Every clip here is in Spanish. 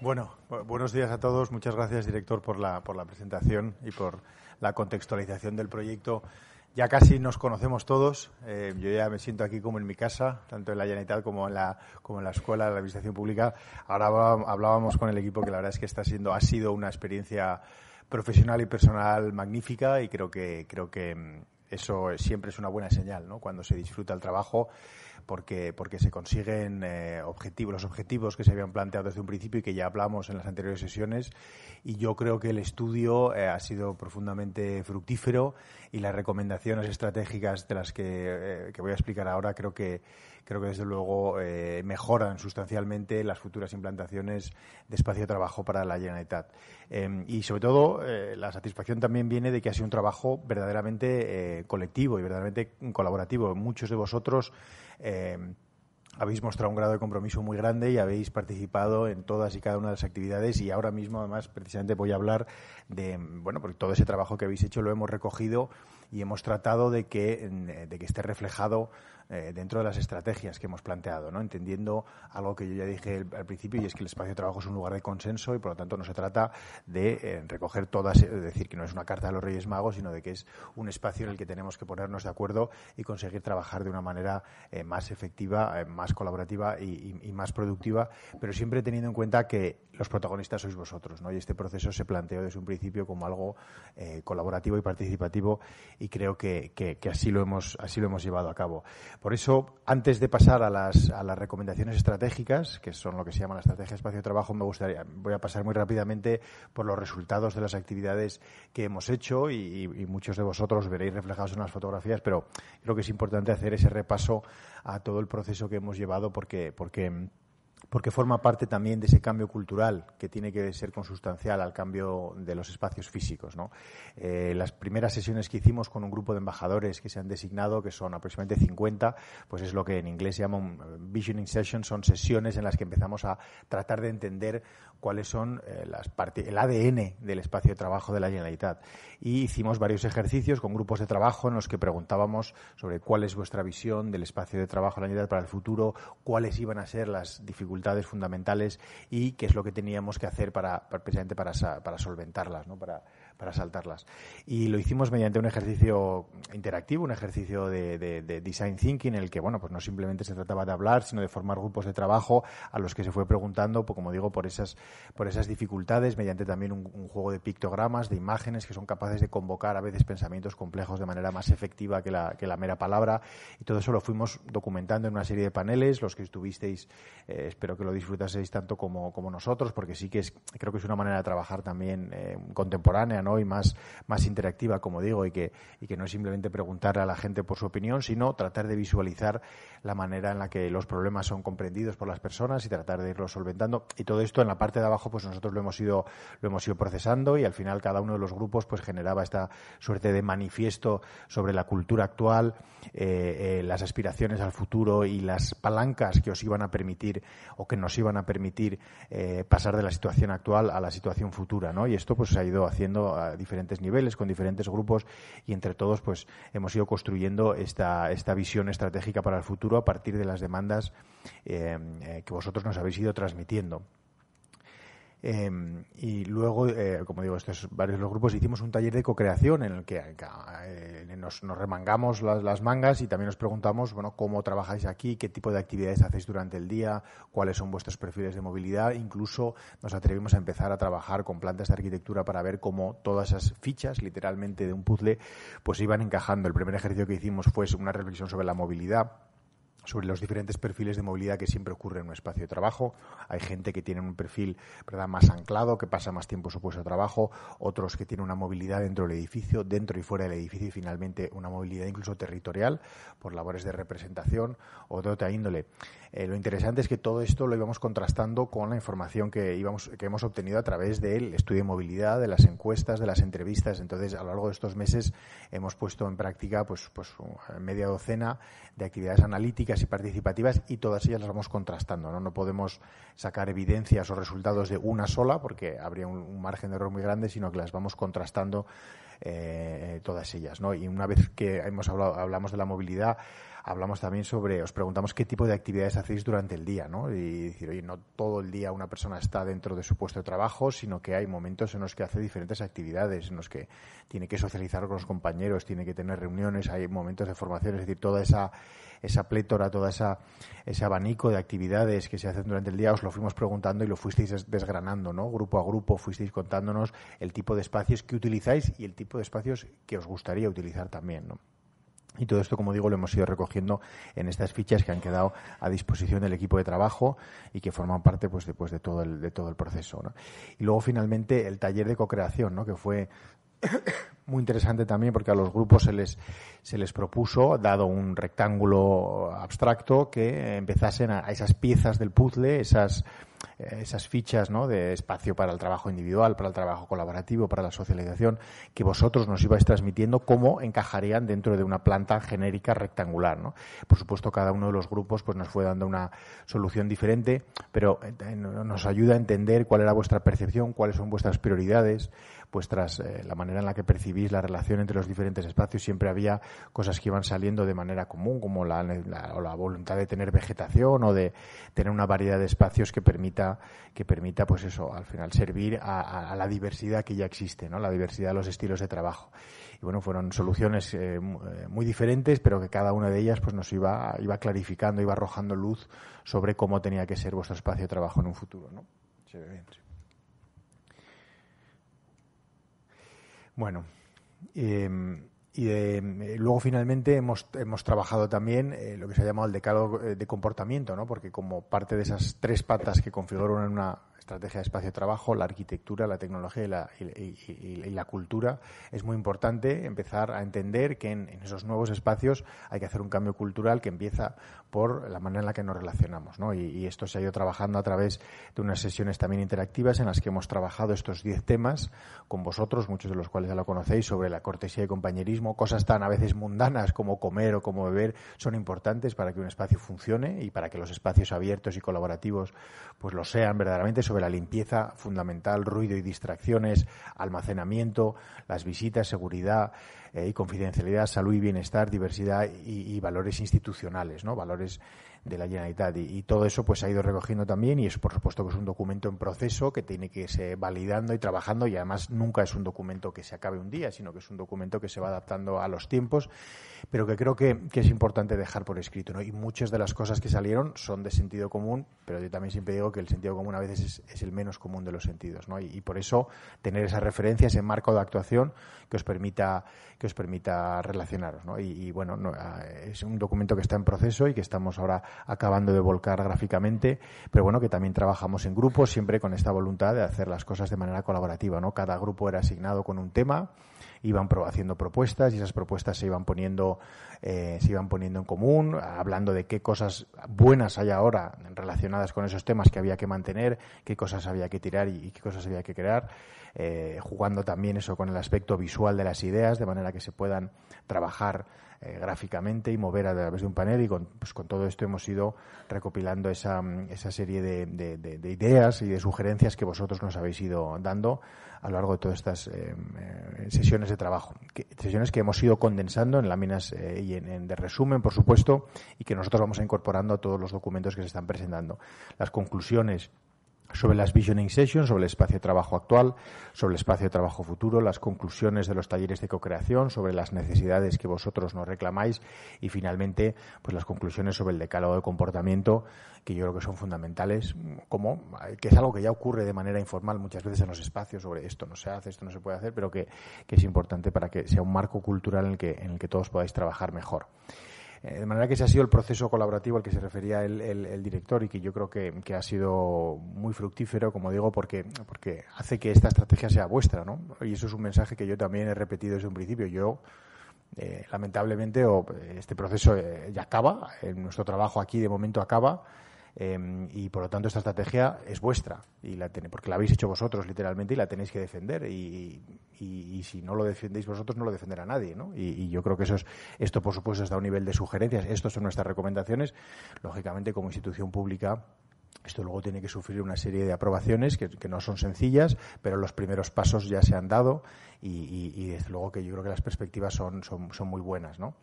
Bueno, buenos días a todos. Muchas gracias, director, por la, por la presentación y por la contextualización del proyecto. Ya casi nos conocemos todos. Eh, yo ya me siento aquí como en mi casa, tanto en la llanetal como en la, como en la escuela de la Administración Pública. Ahora hablábamos con el equipo que la verdad es que está siendo, ha sido una experiencia profesional y personal magnífica y creo que, creo que mm, eso siempre es una buena señal, ¿no? Cuando se disfruta el trabajo porque, porque se consiguen eh, objetivos, los objetivos que se habían planteado desde un principio y que ya hablamos en las anteriores sesiones. Y yo creo que el estudio eh, ha sido profundamente fructífero y las recomendaciones estratégicas de las que, eh, que voy a explicar ahora creo que creo que desde luego mejoran sustancialmente las futuras implantaciones de espacio de trabajo para la Generalitat. Eh, y sobre todo, la satisfacción también viene de que ha sido un trabajo verdaderamente colectivo y verdaderamente colaborativo. Muchos de vosotros Em, habéis mostrado un grado de compromiso muy grande y habéis participado en todas y cada una de las actividades y ahora mismo además precisamente voy a hablar de bueno porque todo ese trabajo que habéis hecho lo hemos recogido y hemos tratado de que em, de que esté reflejado eh, dentro de las estrategias que hemos planteado, ¿no? entendiendo algo que yo ya dije al principio y es que el espacio de trabajo es un lugar de consenso y por lo tanto no se trata de eh, recoger todas, es decir, que no es una carta de los Reyes Magos, sino de que es un espacio en el que tenemos que ponernos de acuerdo y conseguir trabajar de una manera eh, más efectiva, más colaborativa y, más productiva, pero siempre teniendo en cuenta que los protagonistas sois vosotros y este proceso se planteó desde un principio como algo colaborativo y participativo y creo que, así, así lo hemos llevado a cabo. Por eso, antes de pasar a las, a las recomendaciones estratégicas, que son lo que se llama la estrategia espacio de trabajo, me gustaría, voy a pasar muy rápidamente por los resultados de las actividades que hemos hecho y, y muchos de vosotros veréis reflejados en las fotografías, pero creo que es importante hacer ese repaso a todo el proceso que hemos llevado porque, porque porque forma parte también de ese cambio cultural que tiene que ser consustancial al cambio de los espacios físicos. Eh, las primeras sesiones que hicimos con un grupo de embajadores que se han designado, que son aproximadamente 50, pues es lo que en inglés se llama visioning session... son sesiones en las que empezamos a tratar de entender cuáles son eh, las partes, el ADN del espacio de trabajo de la Generalitat. Y hicimos varios ejercicios con grupos de trabajo en los que preguntábamos sobre cuál es vuestra visión del espacio de trabajo de la Generalitat para el futuro, cuáles iban a ser las dificultades fundamentales y qué es lo que teníamos que hacer para, precisamente para, para solventarlas, ¿no? para, para saltarlas. Y lo hicimos mediante un ejercicio interactivo, un ejercicio de, design thinking, en el que, bueno, pues no simplemente se trataba de hablar, sino de formar grupos de trabajo a los que se fue preguntando, pues, como digo, por esas, por esas dificultades, mediante también un, juego de pictogramas, de imágenes que son capaces de convocar a veces pensamientos complejos de manera más efectiva que la, la mera palabra. Y todo eso lo fuimos documentando en una serie de paneles, los que estuvisteis, eh, espero que lo disfrutaseis tanto como, nosotros, porque sí que es, creo que es una manera de trabajar también eh, contemporánea, ¿no? y más, más interactiva, como digo, y que, y que no es simplemente preguntar a la gente por su opinión, sino tratar de visualizar la manera en la que los problemas son comprendidos por las personas y tratar de irlos solventando. Y todo esto en la parte de abajo, pues nosotros lo hemos ido, lo hemos ido procesando y al final cada uno de los grupos pues generaba esta suerte de manifiesto sobre la cultura actual, eh, eh, las aspiraciones al futuro y las palancas que os iban a permitir o que nos iban a permitir eh, pasar de la situación actual a la situación futura, ¿no? Y esto pues se ha ido haciendo a diferentes niveles, con diferentes grupos y entre todos, pues, hemos ido construyendo esta, visión estratégica para el futuro a partir de las demandas eh, eh, que vosotros nos habéis ido transmitiendo. Em, y luego, eh, como digo, estos varios los grupos hicimos un taller de co-creación en el que eh, nos, remangamos las, las, mangas y también nos preguntamos, bueno, cómo trabajáis aquí, qué tipo de actividades hacéis durante el día, cuáles son vuestros perfiles de movilidad. Incluso nos atrevimos a empezar a trabajar con plantas de arquitectura para ver cómo todas esas fichas, literalmente de un puzzle, pues iban encajando. El primer ejercicio que hicimos fue una reflexión sobre la movilidad sobre los diferentes perfiles de movilidad que siempre ocurre en un espacio de trabajo. Hay gente que tiene un perfil ¿verdad? más anclado, que pasa más tiempo su puesto de trabajo, otros que tienen una movilidad dentro del edificio, dentro y fuera del edificio, y finalmente una movilidad incluso territorial por labores de representación o de otra índole. Eh, lo interesante es que todo esto lo íbamos contrastando con la información que, íbamos, que hemos obtenido a través del estudio de movilidad, de las encuestas, de las entrevistas. Entonces, a lo largo de estos meses hemos puesto en práctica pues, pues media docena de actividades analíticas y participativas y todas ellas las vamos contrastando. No, no podemos sacar evidencias o resultados de una sola porque habría un, margen de error muy grande, sino que las vamos contrastando eh, todas ellas. Y una vez que hemos hablado, hablamos de la movilidad, hablamos también sobre, os preguntamos qué tipo de actividades hacéis durante el día, ¿no? Y decir, oye, no todo el día una persona está dentro de su puesto de trabajo, sino que hay momentos en los que hace diferentes actividades, en los que tiene que socializar con los compañeros, tiene que tener reuniones, hay momentos de formación, es decir, toda esa esa plétora, todo ese abanico de actividades que se hacen durante el día, os lo fuimos preguntando y lo fuisteis desgranando, ¿no? Grupo a grupo fuisteis contándonos el tipo de espacios que utilizáis y el tipo de espacios que os gustaría utilizar también, Y todo esto, como digo, lo hemos ido recogiendo en estas fichas que han quedado a disposición del equipo de trabajo y que forman parte pues, después de, todo el, de todo el proceso. Y luego, finalmente, el taller de cocreación, ¿no? que fue muy interesante también porque a los grupos se les, se les propuso, dado un rectángulo abstracto, que empezasen a, esas piezas del puzzle, esas, eh, esas fichas ¿no? de espacio para el trabajo individual, para el trabajo colaborativo, para la socialización, que vosotros nos ibais transmitiendo cómo encajarían dentro de una planta genérica rectangular. ¿no? Por supuesto, cada uno de los grupos pues, nos fue dando una solución diferente, pero eh, nos ayuda a entender cuál era vuestra percepción, cuáles son vuestras prioridades, pues tras eh, la manera en la que percibís la relación entre los diferentes espacios, siempre había cosas que iban saliendo de manera común, como la, o la voluntad de tener vegetación o de tener una variedad de espacios que permita, que permita pues eso, al final servir a, la diversidad que ya existe, ¿no? La diversidad de los estilos de trabajo. Y bueno, fueron soluciones eh, eh, muy diferentes, pero que cada una de ellas pues nos iba, iba clarificando, iba arrojando luz sobre cómo tenía que ser vuestro espacio de trabajo en un futuro, ¿no? Bueno, em, y em, eh, luego finalmente hemos, hemos trabajado también eh, lo que se ha llamado el decálogo eh, de comportamiento, ¿no? porque como parte de esas tres patas que configuran una estrategia de espacio-trabajo, de la arquitectura, la tecnología y la, cultura, es muy importante empezar a entender que en, esos nuevos espacios hay que hacer un cambio cultural que empieza por la manera en la que nos relacionamos. ¿no? Y, esto se ha ido trabajando a través de unas sesiones también interactivas en las que hemos trabajado estos 10 temas con vosotros, muchos de los cuales ya lo conocéis, sobre la cortesía y compañerismo. Cosas tan a veces mundanas como comer o como beber son importantes para que un espacio funcione y para que los espacios abiertos y colaborativos pues lo sean verdaderamente, sobre la limpieza fundamental, ruido y distracciones, almacenamiento, las visitas, seguridad eh, y confidencialidad, salud y bienestar, diversidad y, valores institucionales, ¿no? Valores de la generalidad. Y, y, todo eso pues ha ido recogiendo también y es, por supuesto que es un documento en proceso que tiene que irse validando y trabajando y además nunca es un documento que se acabe un día, sino que es un documento que se va adaptando a los tiempos, pero que creo que, que es importante dejar por escrito, ¿no? Y muchas de las cosas que salieron son de sentido común, pero yo también siempre digo que el sentido común a veces es, es el menos común de los sentidos, ¿no? Y, y por eso tener esas referencias en marco de actuación que os permita que os permita relacionaros. Y, bueno, ah, es un documento que está en proceso y que estamos ahora acabando de volcar gráficamente, pero bueno, que también trabajamos en grupos, siempre con esta voluntad de hacer las cosas de manera colaborativa. ¿no? Cada grupo era asignado con un tema iban haciendo propuestas y esas propuestas se iban poniendo eh, se iban poniendo en común hablando de qué cosas buenas hay ahora relacionadas con esos temas que había que mantener qué cosas había que tirar y qué cosas había que crear eh, jugando también eso con el aspecto visual de las ideas, de manera que se puedan trabajar eh, gráficamente y mover a través de un panel. Y con, pues, todo esto hemos ido recopilando esa, serie de, ideas y de sugerencias que vosotros nos habéis ido dando a lo largo de todas estas eh, eh, sesiones de trabajo. sesiones que hemos ido condensando en láminas y en, de resumen, por supuesto, y que nosotros vamos incorporando a todos los documentos que se están presentando. Las conclusiones sobre las visioning sessions, sobre el espacio de trabajo actual, sobre el espacio de trabajo futuro, las conclusiones de los talleres de co-creación, sobre las necesidades que vosotros nos reclamáis y finalmente pues las conclusiones sobre el decálogo de comportamiento que yo creo que son fundamentales, como eh, que es algo que ya ocurre de manera informal muchas veces en los espacios sobre esto no se hace, esto no se puede hacer, pero que, es importante para que sea un marco cultural en que, en el que todos podáis trabajar mejor. Eh, de manera que ese ha sido el proceso colaborativo al que se refería el, director y que yo creo que, ha sido muy fructífero, como digo, porque, porque hace que esta estrategia sea vuestra, ¿no? Y eso es un mensaje que yo también he repetido desde un principio. Yo eh, lamentablemente este proceso eh, ya acaba, nuestro trabajo aquí de momento acaba Em, y por lo tanto esta estrategia es vuestra y la tenéis, porque la habéis hecho vosotros literalmente y la tenéis que defender y, si no lo defendéis vosotros no lo defenderá nadie ¿no? y, yo creo que eso es, esto por supuesto está a un nivel de sugerencias estas son nuestras recomendaciones lógicamente como institución pública esto luego tiene que sufrir una serie de aprobaciones que, no son sencillas, pero los primeros pasos ya se han dado y, desde luego que yo creo que las perspectivas son, son muy buenas. ¿no?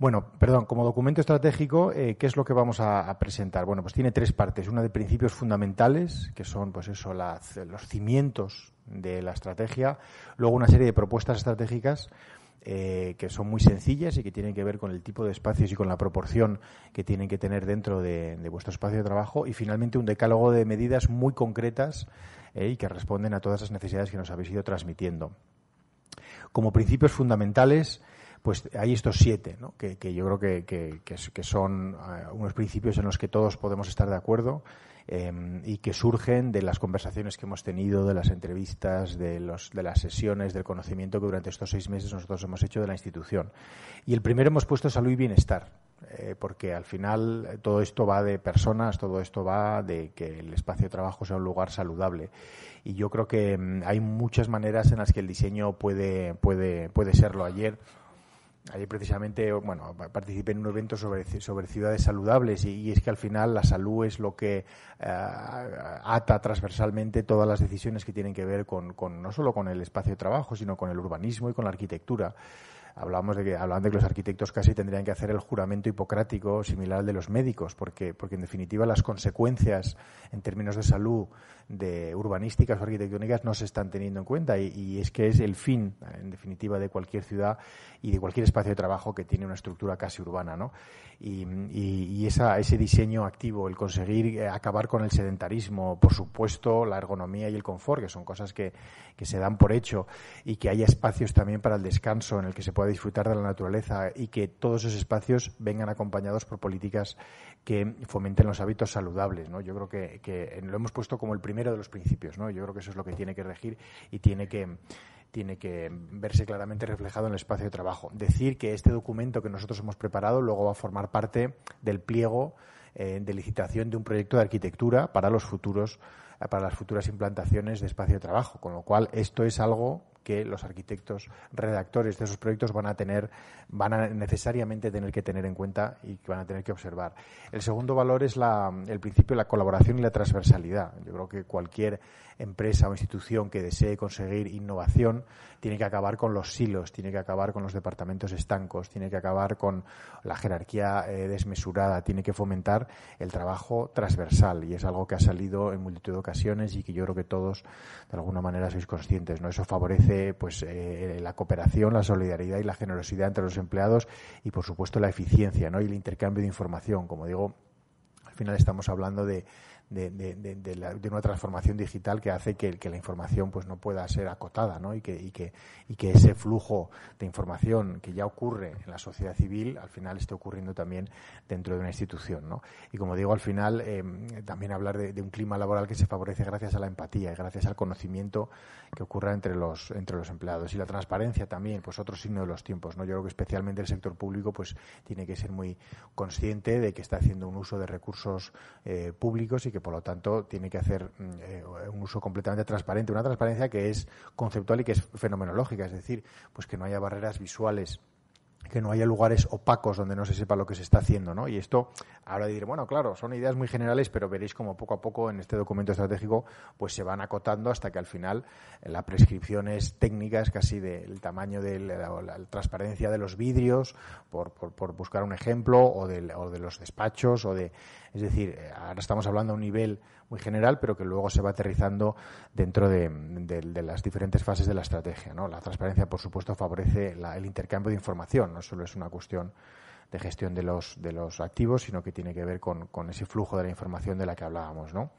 Bueno, perdón, como documento estratégico, eh, ¿qué es lo que vamos a, presentar? Bueno, pues tiene tres partes. Una de principios fundamentales, que son, pues eso, los cimientos de la estrategia. Luego una serie de propuestas estratégicas eh, que son muy sencillas y que tienen que ver con el tipo de espacios y con la proporción que tienen que tener dentro de, vuestro espacio de trabajo y finalmente un decálogo de medidas muy concretas eh, y que responden a todas las necesidades que nos habéis ido transmitiendo. Como principios fundamentales, pues hay estos siete, que, yo creo que, son eh, unos principios en los que todos podemos estar de acuerdo em, y que surgen de las conversaciones que hemos tenido, de las entrevistas, de, los, de las sesiones, del conocimiento que durante estos seis meses nosotros hemos hecho de la institución. Y el primero hemos puesto salud y bienestar, eh, porque al final eh, todo esto va de personas, todo esto va de que el espacio de trabajo sea un lugar saludable. Y yo creo que em, hay muchas maneras en las que el diseño puede, puede, puede serlo. Ayer Ayer precisamente, bueno, participé en un evento sobre, sobre ciudades saludables y, es que al final la salud es lo que eh, ata transversalmente todas las decisiones que tienen que ver con, con, no solo con el espacio de trabajo, sino con el urbanismo y con la arquitectura hablábamos de que, de que los arquitectos casi tendrían que hacer el juramento hipocrático similar al de los médicos, porque, porque en definitiva las consecuencias en términos de salud, de urbanísticas o arquitectónicas, no se están teniendo en cuenta. Y, es que es el fin, en definitiva, de cualquier ciudad y de cualquier espacio de trabajo que tiene una estructura casi urbana. Y, ese diseño activo, el conseguir eh, acabar con el sedentarismo, por supuesto, la ergonomía y el confort, que son cosas que, que se dan por hecho, y que haya espacios también para el descanso en el que se pueda disfrutar de la naturaleza y que todos esos espacios vengan acompañados por políticas que fomenten los hábitos saludables. ¿no? Yo creo que, lo hemos puesto como el primero de los principios. ¿no? Yo creo que eso es lo que tiene que regir y tiene que tiene que verse claramente reflejado en el espacio de trabajo. Decir que este documento que nosotros hemos preparado luego va a formar parte del pliego eh, de licitación de un proyecto de arquitectura para los futuros eh, para las futuras implantaciones de espacio de trabajo, con lo cual esto es algo que los arquitectos redactores de esos proyectos van a tener, van a necesariamente tener que tener en cuenta y que van a tener que observar. El segundo valor es la, el principio de la colaboración y la transversalidad. Yo creo que cualquier empresa o institución que desee conseguir innovación tiene que acabar con los silos, tiene que acabar con los departamentos estancos, tiene que acabar con la jerarquía eh, desmesurada, tiene que fomentar el trabajo transversal y es algo que ha salido en multitud de ocasiones y que yo creo que todos de alguna manera sois conscientes, ¿no? Eso favorece pues eh, la cooperación, la solidaridad y la generosidad entre los empleados y por supuesto la eficiencia, ¿no? Y el intercambio de información, como digo, al final estamos hablando de, de, de, una transformación digital que hace que, la información pues no pueda ser acotada ¿no? y, que, que, y que ese flujo de información que ya ocurre en la sociedad civil al final esté ocurriendo también dentro de una institución. Y como digo, al final em, también hablar de, un clima laboral que se favorece gracias a la empatía y gracias al conocimiento que ocurra entre los, entre los empleados. Y la transparencia también, pues otro signo de los tiempos. ¿no? Yo creo que especialmente el sector público pues tiene que ser muy consciente de que está haciendo un uso de recursos eh, públicos y que por lo tanto tiene que hacer mm, eh, un uso completamente transparente, una transparencia que es conceptual y que es fenomenológica, es decir, pues que no haya barreras visuales que no haya lugares opacos donde no se sepa lo que se está haciendo, ¿no? Y esto, ahora diré, bueno, claro, son ideas muy generales, pero veréis como poco a poco en este documento estratégico pues se van acotando hasta que al final eh, la prescripción es técnica, es casi del tamaño de la, transparencia de los vidrios, por, por, buscar un ejemplo, o, o de los despachos, o de es decir, eh, ahora estamos hablando a un nivel muy general, pero que luego se va aterrizando dentro de, las diferentes fases de la estrategia. ¿no? La transparencia, por supuesto, favorece el intercambio de información, no solo es una cuestión de gestión de los, activos, sino que tiene que ver con, con ese flujo de la información de la que hablábamos. ¿no?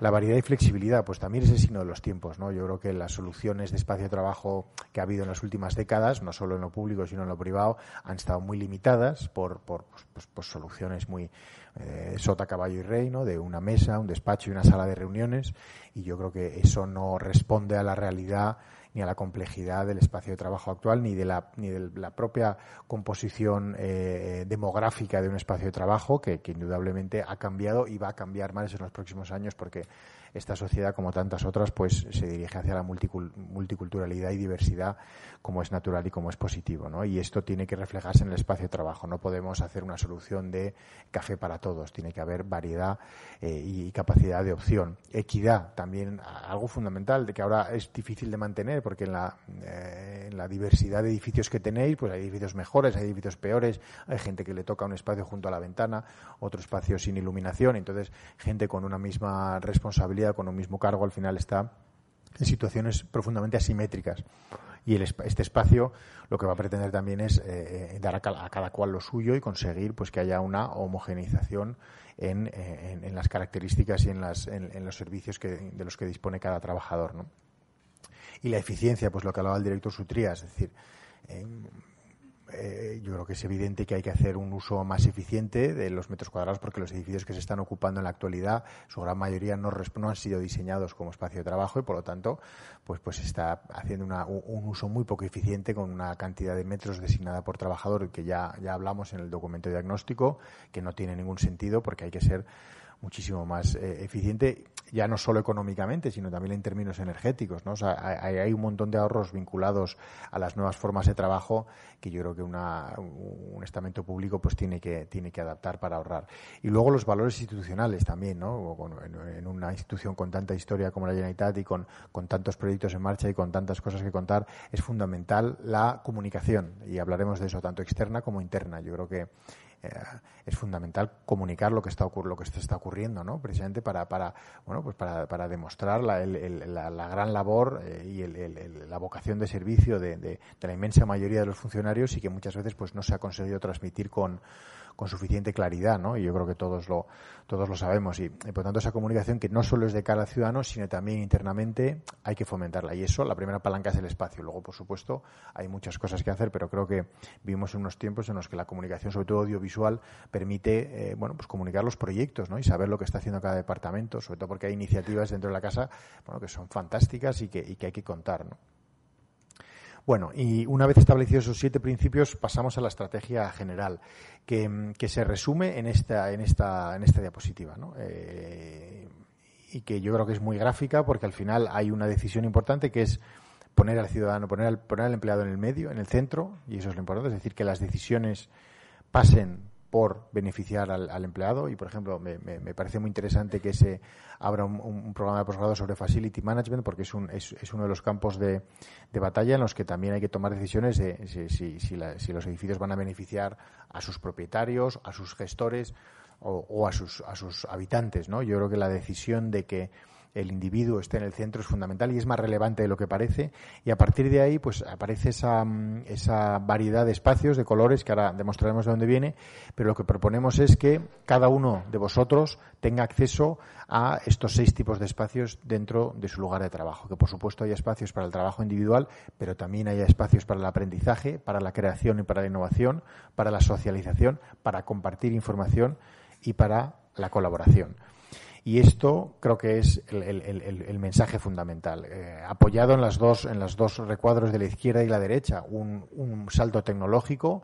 La variedad y flexibilidad, pues también es el signo de los tiempos, ¿no? Yo creo que las soluciones de espacio-trabajo de que ha habido en las últimas décadas, no solo en lo público, sino en lo privado, han estado muy limitadas por, por pues, pues, pues soluciones muy eh, sota, caballo y rey, De una mesa, un despacho y una sala de reuniones. Y yo creo que eso no responde a la realidad ni a la complejidad del espacio de trabajo actual, ni de la, ni de la propia composición eh, demográfica de un espacio de trabajo que, que indudablemente ha cambiado y va a cambiar más en los próximos años porque esta sociedad, como tantas otras, pues se dirige hacia la multiculturalidad y diversidad como es natural y como es positivo, ¿no? Y esto tiene que reflejarse en el espacio de trabajo. No podemos hacer una solución de café para todos. Tiene que haber variedad eh, y capacidad de opción. Equidad también, algo fundamental, de que ahora es difícil de mantener porque en la, eh, en la diversidad de edificios que tenéis, pues hay edificios mejores, hay edificios peores, hay gente que le toca un espacio junto a la ventana, otro espacio sin iluminación. Entonces, gente con una misma responsabilidad con un mismo cargo al final está en situaciones profundamente asimétricas. Y este espacio lo que va a pretender también es eh, dar a, cada cual lo suyo y conseguir pues que haya una homogeneización eh, en, las características y en, las, en los servicios de los que dispone cada trabajador. Y la eficiencia, pues lo que hablaba el director Sutría, es decir, eh, yo creo que es evidente que hay que hacer un uso más eficiente de los metros cuadrados porque los edificios que se están ocupando en la actualidad, su gran mayoría no, han sido diseñados como espacio de trabajo y por lo tanto, pues pues está haciendo un uso muy poco eficiente con una cantidad de metros designada por trabajador que ya, ya hablamos en el documento diagnóstico, que no tiene ningún sentido porque hay que ser muchísimo más eh, eficiente ya no solo económicamente, sino también en términos energéticos. ¿no? O sea, hay, un montón de ahorros vinculados a las nuevas formas de trabajo que yo creo que un estamento público pues tiene que, tiene que adaptar para ahorrar. Y luego los valores institucionales también, ¿no? en, una institución con tanta historia como la Generalitat y con, con tantos proyectos en marcha y con tantas cosas que contar, es fundamental la comunicación. Y hablaremos de eso, tanto externa como interna. Yo creo que eh, es fundamental comunicar lo que está, lo que está ocurriendo, ¿no? Precisamente para, para, bueno, pues para, demostrar la, gran labor eh, y la vocación de servicio de, de, la inmensa mayoría de los funcionarios y que muchas veces pues no se ha conseguido transmitir con, con suficiente claridad, ¿no? Y yo creo que todos lo, todos lo sabemos. Y, por tanto, esa comunicación que no solo es de cara al ciudadano, sino también internamente, hay que fomentarla. Y eso, la primera palanca es el espacio. Luego, por supuesto, hay muchas cosas que hacer, pero creo que vivimos en unos tiempos en los que la comunicación, sobre todo audiovisual, permite, eh, bueno, pues comunicar los proyectos, ¿no? Y saber lo que está haciendo cada departamento, sobre todo porque hay iniciativas dentro de la casa, bueno, que son fantásticas y que, y que hay que contar, ¿no? Bueno, y una vez establecidos esos siete principios, pasamos a la estrategia general, que, mm, se resume en esta, en esta, en esta diapositiva. ¿no? Eh, y que yo creo que es muy gráfica, porque al final hay una decisión importante que es poner al ciudadano, poner al, poner al empleado en el medio, en el centro, y eso es lo importante, es decir, que las decisiones pasen por beneficiar al, empleado. Y, por ejemplo, me, me, parece muy interesante que se abra un, programa de posgrado sobre Facility Management porque es, un, es, uno de los campos de, batalla en los que también hay que tomar decisiones de si, si, los edificios van a beneficiar a sus propietarios, a sus gestores o, o a, sus, a sus habitantes. ¿no? Yo creo que la decisión de que el individuo esté en el centro es fundamental y es más relevante de lo que parece. Y a partir de ahí, pues aparece esa, mm, esa variedad de espacios, de colores, que ahora demostraremos de dónde viene, pero lo que proponemos es que cada uno de vosotros tenga acceso a estos seis tipos de espacios dentro de su lugar de trabajo. Que por supuesto haya espacios para el trabajo individual, pero también haya espacios para el aprendizaje, para la creación y para la innovación, para la socialización, para compartir información y para la colaboración. Y esto creo que es el, mensaje fundamental. Eh, apoyado en las, dos, en las dos recuadros de la izquierda y la derecha, un, un salto tecnológico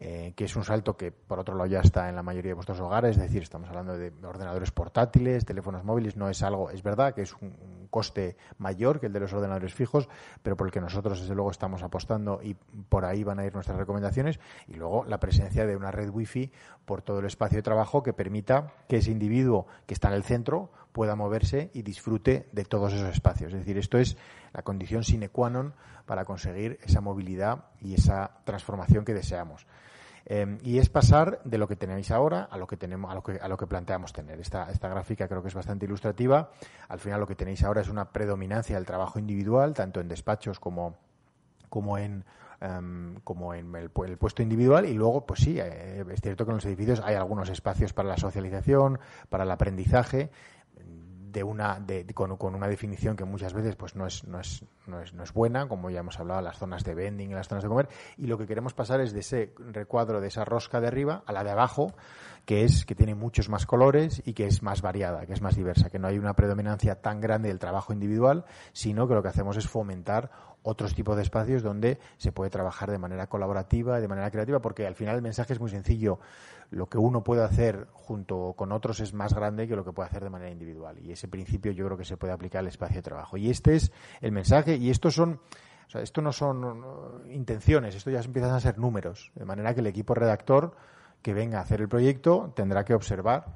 eh, que es un salto que, por otro lado, ya está en la mayoría de vuestros hogares, es decir, estamos hablando de ordenadores portátiles, teléfonos móviles, no es algo, es verdad que es un, coste mayor que el de los ordenadores fijos, pero por el que nosotros, desde luego, estamos apostando y por ahí van a ir nuestras recomendaciones, y luego la presencia de una red wifi por todo el espacio de trabajo que permita que ese individuo que está en el centro pueda moverse y disfrute de todos esos espacios. Es decir, esto es la condición sine qua non para conseguir esa movilidad y esa transformación que deseamos. Em, y es pasar de lo que tenéis ahora a lo que tenemos, a lo que, a lo que planteamos tener. Esta, esta gráfica creo que es bastante ilustrativa. Al final lo que tenéis ahora es una predominancia del trabajo individual, tanto en despachos como, como en em, como en el, puesto individual y luego, pues sí, eh, es cierto que en los edificios hay algunos espacios para la socialización, para el aprendizaje de una, de, con, con, una definición que muchas veces pues, no, es, no, es, no, es, no es buena, como ya hemos hablado, las zonas de vending, las zonas de comer, y lo que queremos pasar es de ese recuadro, de esa rosca de arriba a la de abajo, que es que tiene muchos más colores y que es más variada, que es más diversa, que no hay una predominancia tan grande del trabajo individual, sino que lo que hacemos es fomentar otros tipos de espacios donde se puede trabajar de manera colaborativa, de manera creativa, porque al final el mensaje es muy sencillo lo que uno puede hacer junto con otros es más grande que lo que puede hacer de manera individual. Y ese principio yo creo que se puede aplicar al espacio de trabajo. Y este es el mensaje y estos son... esto no son intenciones, esto ya empiezan a ser números. De manera que el equipo redactor que venga a hacer el proyecto tendrá que observar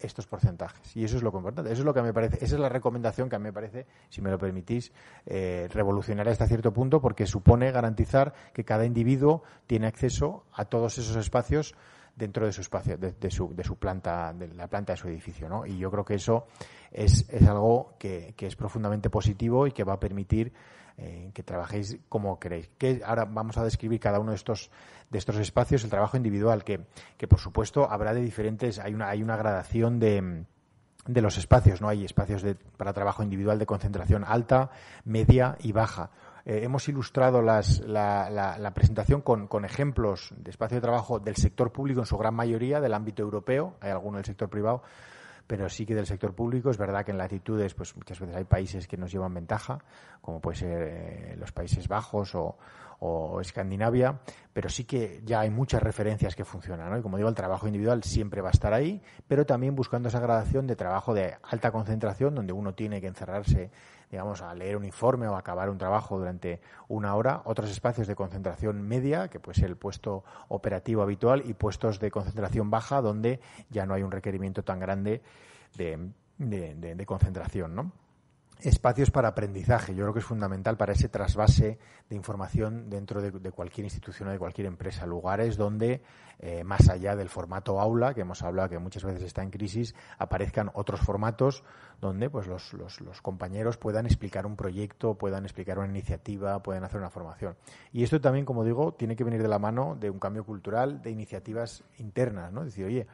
estos porcentajes. Y eso es lo importante. Eso es lo que me parece, esa es la recomendación que a mí me parece, si me lo permitís, eh, revolucionar hasta cierto punto, porque supone garantizar que cada individuo tiene acceso a todos esos espacios dentro de su espacio, de, su, de su planta, de la planta de su edificio, ¿no? Y yo creo que eso es, es algo que, que es profundamente positivo y que va a permitir eh, que trabajéis como queréis. Que ahora vamos a describir cada uno de estos, de estos espacios, el trabajo individual, que, que por supuesto habrá de diferentes, hay una, hay una gradación de de los espacios, ¿no? Hay espacios de, para trabajo individual de concentración alta, media y baja. Eh, hemos ilustrado la, presentación con, ejemplos de espacio de trabajo del sector público en su gran mayoría, del ámbito europeo, hay alguno del sector privado, pero sí que del sector público. Es verdad que en latitudes, pues muchas veces hay países que nos llevan ventaja, como puede ser eh, los Países Bajos o, Escandinavia, pero sí que ya hay muchas referencias que funcionan. Y como digo, el trabajo individual siempre va a estar ahí, pero también buscando esa gradación de trabajo de alta concentración, donde uno tiene que encerrarse digamos, a leer un informe o acabar un trabajo durante una hora, otros espacios de concentración media, que puede ser el puesto operativo habitual, y puestos de concentración baja, donde ya no hay un requerimiento tan grande de, de concentración, ¿no? espacios para aprendizaje. Yo creo que es fundamental para ese trasvase de información dentro de, cualquier institución o de cualquier empresa. Lugares donde, eh, más allá del formato aula, que hemos hablado que muchas veces está en crisis, aparezcan otros formatos donde pues, los, compañeros puedan explicar un proyecto, puedan explicar una iniciativa, puedan hacer una formación. Y esto también, como digo, tiene que venir de la mano de un cambio cultural, de iniciativas internas. ¿no? decir, oye,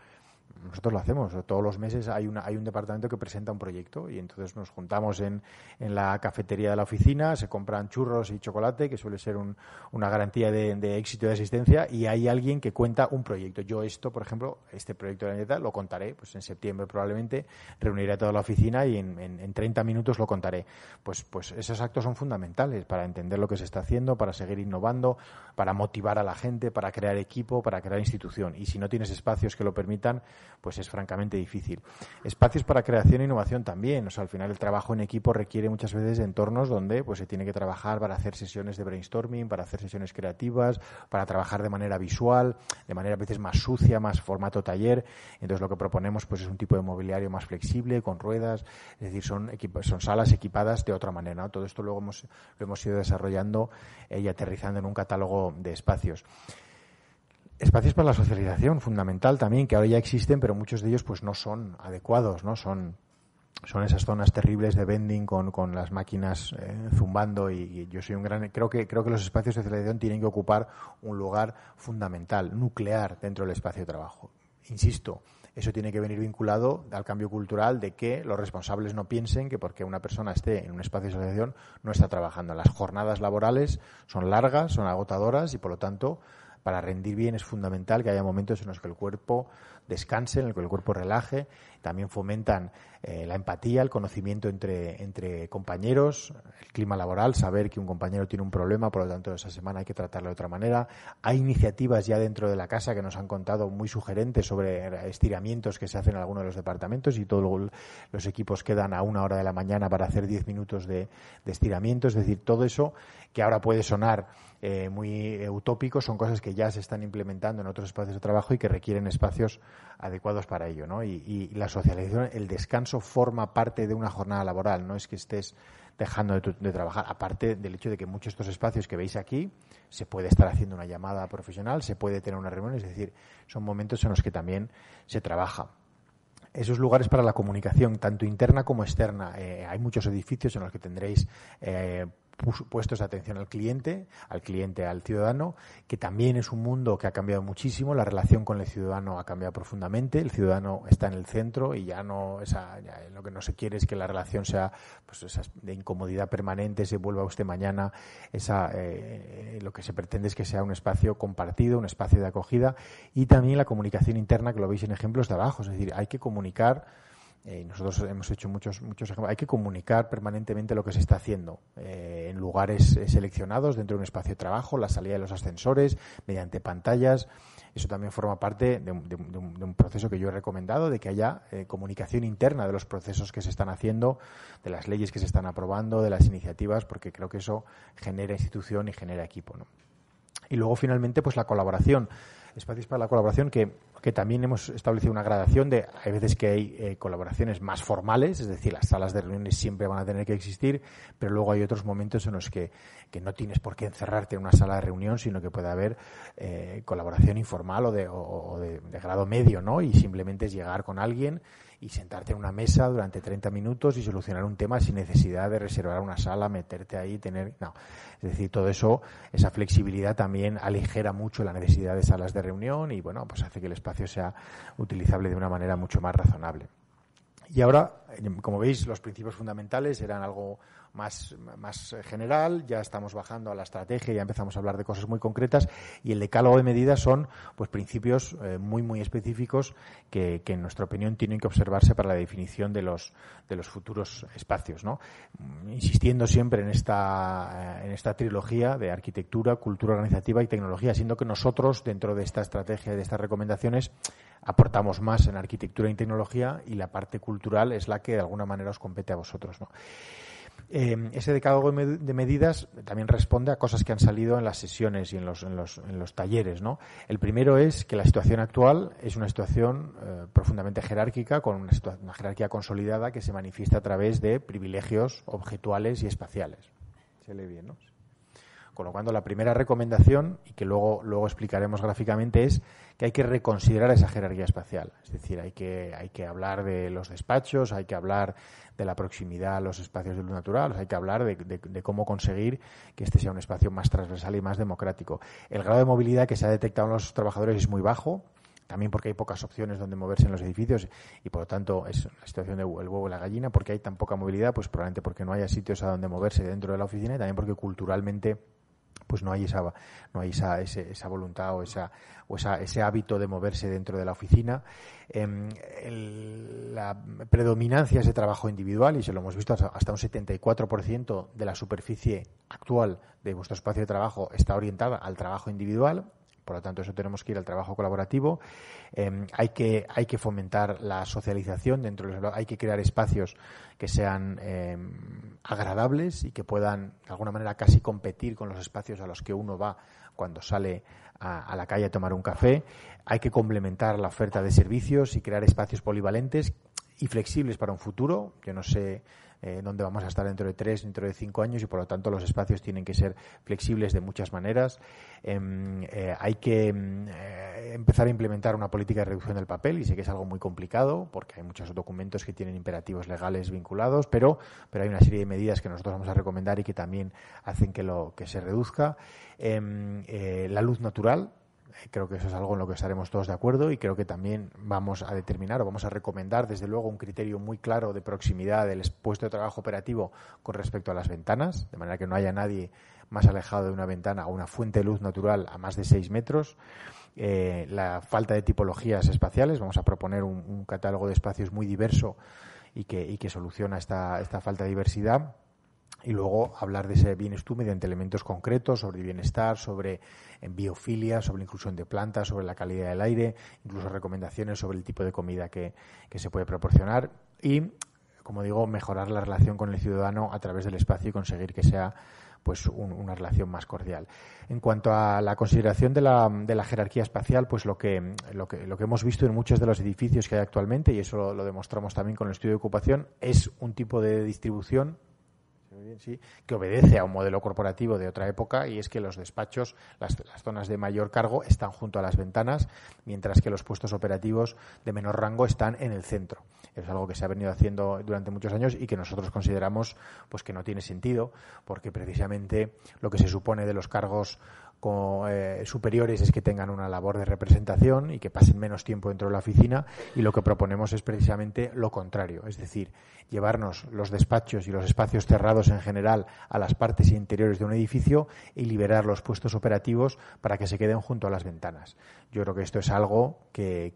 nosotros lo hacemos. Todos los meses hay, una, hay un departamento que presenta un proyecto y entonces nos juntamos en, la cafetería de la oficina, se compran churros y chocolate, que suele ser una garantía de, éxito de asistencia, y hay alguien que cuenta un proyecto. Yo esto, por ejemplo, este proyecto de la neta lo contaré pues en septiembre probablemente, reuniré a toda la oficina y en, en, en 30 minutos lo contaré. Pues, pues esos actos son fundamentales para entender lo que se está haciendo, para seguir innovando, para motivar a la gente, para crear equipo, para crear institución. Y si no tienes espacios que lo permitan, pues es francamente difícil. Espacios para creación e innovación también, o sea, al final el trabajo en equipo requiere muchas veces entornos donde pues se tiene que trabajar para hacer sesiones de brainstorming, para hacer sesiones creativas, para trabajar de manera visual, de manera a veces más sucia, más formato taller. Entonces lo que proponemos pues es un tipo de mobiliario más flexible, con ruedas, es decir, son son salas equipadas de otra manera. Todo esto luego hemos, lo hemos ido desarrollando y aterrizando en un catálogo de espacios espacios para la socialización, fundamental también, que ahora ya existen, pero muchos de ellos pues no son adecuados, ¿no? Son, son esas zonas terribles de vending con, las máquinas eh, zumbando y, yo soy un gran creo que creo que los espacios de socialización tienen que ocupar un lugar fundamental, nuclear dentro del espacio de trabajo. Insisto, eso tiene que venir vinculado al cambio cultural de que los responsables no piensen que porque una persona esté en un espacio de socialización no está trabajando. Las jornadas laborales son largas, son agotadoras y por lo tanto para rendir bien es fundamental que haya momentos en los que el cuerpo descansen, el que el cuerpo relaje. También fomentan eh, la empatía, el conocimiento entre, entre compañeros, el clima laboral, saber que un compañero tiene un problema, por lo tanto esa semana hay que tratarlo de otra manera. Hay iniciativas ya dentro de la casa que nos han contado muy sugerentes sobre estiramientos que se hacen en algunos de los departamentos y todos los equipos quedan a una hora de la mañana para hacer diez minutos de, estiramientos, estiramiento. Es decir, todo eso que ahora puede sonar eh, muy utópico, son cosas que ya se están implementando en otros espacios de trabajo y que requieren espacios adecuados para ello, ¿no? Y, la socialización, el descanso forma parte de una jornada laboral, no es que estés dejando de, trabajar, aparte del hecho de que muchos de estos espacios que veis aquí, se puede estar haciendo una llamada profesional, se puede tener una reunión, es decir, son momentos en los que también se trabaja. Esos lugares para la comunicación, tanto interna como externa. Eh, hay muchos edificios en los que tendréis eh, puestos de atención al cliente, al cliente, al ciudadano, que también es un mundo que ha cambiado muchísimo, la relación con el ciudadano ha cambiado profundamente, el ciudadano está en el centro y ya no esa, ya lo que no se quiere es que la relación sea pues, esa de incomodidad permanente, se vuelva usted mañana, esa, eh, lo que se pretende es que sea un espacio compartido, un espacio de acogida y también la comunicación interna, que lo veis en ejemplos de abajo, es decir, hay que comunicar eh, nosotros hemos hecho muchos, muchos ejemplos. Hay que comunicar permanentemente lo que se está haciendo eh, en lugares eh, seleccionados, dentro de un espacio de trabajo, la salida de los ascensores, mediante pantallas. Eso también forma parte de un, proceso que yo he recomendado, de que haya comunicación interna de los procesos que se están haciendo, de las leyes que se están aprobando, de las iniciativas, porque creo que eso genera institución y genera equipo. Y luego, finalmente, pues la colaboración. Espacios para la colaboración que que también hemos establecido una gradación de, hay veces que hay eh, colaboraciones más formales, es decir, las salas de reuniones siempre van a tener que existir, pero luego hay otros momentos en los que, no tienes por qué encerrarte en una sala de reunión, sino que puede haber eh, colaboración informal o, de, de, grado medio, ¿no? Y simplemente es llegar con alguien, y sentarte en una mesa durante 30 minutos y solucionar un tema sin necesidad de reservar una sala, meterte ahí, tener... No, es decir, todo eso, esa flexibilidad también aligera mucho la necesidad de salas de reunión y, bueno, pues hace que el espacio sea utilizable de una manera mucho más razonable. Y ahora como veis, los principios fundamentales eran algo más, más general, ya estamos bajando a la estrategia, ya empezamos a hablar de cosas muy concretas y el decálogo de medidas son pues principios eh, muy, muy específicos que, que, en nuestra opinión tienen que observarse para la definición de los, de los futuros espacios, ¿no? Insistiendo siempre en esta, eh, en esta trilogía de arquitectura, cultura organizativa y tecnología, siendo que nosotros dentro de esta estrategia y de estas recomendaciones aportamos más en arquitectura y tecnología y la parte cultural es la que de alguna manera os compete a vosotros. Em, ese decálogo de medidas también responde a cosas que han salido en las sesiones y en los, en los, talleres. El primero es que la situación actual es una situación eh, profundamente jerárquica, con una, jerarquía consolidada que se manifiesta a través de privilegios objetuales y espaciales. Se lee bien, ¿no? Con lo cual, la primera recomendación, y que luego, luego explicaremos gráficamente, es hay que reconsiderar esa jerarquía espacial. Es decir, hay que, hay que hablar de los despachos, hay que hablar de la proximidad a los espacios de luz natural, hay que hablar de, cómo conseguir que este sea un espacio más transversal y más democrático. El grado de movilidad que se ha detectado en los trabajadores es muy bajo. También porque hay pocas opciones donde moverse en los edificios y por lo tanto es la situación del de huevo y la gallina, porque hay tan poca movilidad, pues probablemente porque no haya sitios a donde moverse dentro de la oficina y también porque culturalmente pues no hay esa, no hay esa, esa voluntad o, esa, o esa, ese hábito de moverse dentro de la oficina. Em, la predominancia es de trabajo individual y se lo hemos visto hasta un 74% de la superficie actual de vuestro espacio de trabajo está orientada al trabajo individual por lo tanto, eso tenemos que ir al trabajo colaborativo. Em, hay, que, hay que fomentar la socialización dentro de hay que crear espacios que sean em, agradables y que puedan, de alguna manera, casi competir con los espacios a los que uno va cuando sale a, a, la calle a tomar un café. Hay que complementar la oferta de servicios y crear espacios polivalentes y flexibles para un futuro. Yo no sé eh, donde vamos a estar dentro de tres, dentro de cinco años y por lo tanto los espacios tienen que ser flexibles de muchas maneras. Em, eh, hay que em, eh, empezar a implementar una política de reducción del papel y sé que es algo muy complicado porque hay muchos documentos que tienen imperativos legales vinculados, pero, pero hay una serie de medidas que nosotros vamos a recomendar y que también hacen que, lo, que se reduzca. Em, la luz natural, Creo que eso es algo en lo que estaremos todos de acuerdo y creo que también vamos a determinar o vamos a recomendar, desde luego, un criterio muy claro de proximidad del puesto de trabajo operativo con respecto a las ventanas, de manera que no haya nadie más alejado de una ventana o una fuente de luz natural a más de seis metros. Eh, la falta de tipologías espaciales, vamos a proponer un, catálogo de espacios muy diverso y que, soluciona esta falta de diversidad y luego hablar de ese bienestar mediante elementos concretos sobre bienestar, sobre eh, biofilia, sobre la inclusión de plantas, sobre la calidad del aire, incluso recomendaciones sobre el tipo de comida que, se puede proporcionar y, como digo, mejorar la relación con el ciudadano a través del espacio y conseguir que sea pues una relación más cordial. En cuanto a la consideración de la, de la jerarquía espacial, pues lo que, lo que, lo que hemos visto en muchos de los edificios que hay actualmente, y eso lo demostramos también con el estudio de ocupación, es un tipo de distribución sí, que obedece a un modelo corporativo de otra época y es que los despachos, las, zonas de mayor cargo están junto a las ventanas, mientras que los puestos operativos de menor rango están en el centro. Es algo que se ha venido haciendo durante muchos años y que nosotros consideramos pues que no tiene sentido, porque precisamente lo que se supone de los cargos con, eh, superiores es que tengan una labor de representación y que pasen menos tiempo dentro de la oficina y lo que proponemos es precisamente lo contrario, es decir, llevarnos los despachos y los espacios cerrados en general a las partes interiores de un edificio y liberar los puestos operativos para que se queden junto a las ventanas. Yo creo que esto es algo que,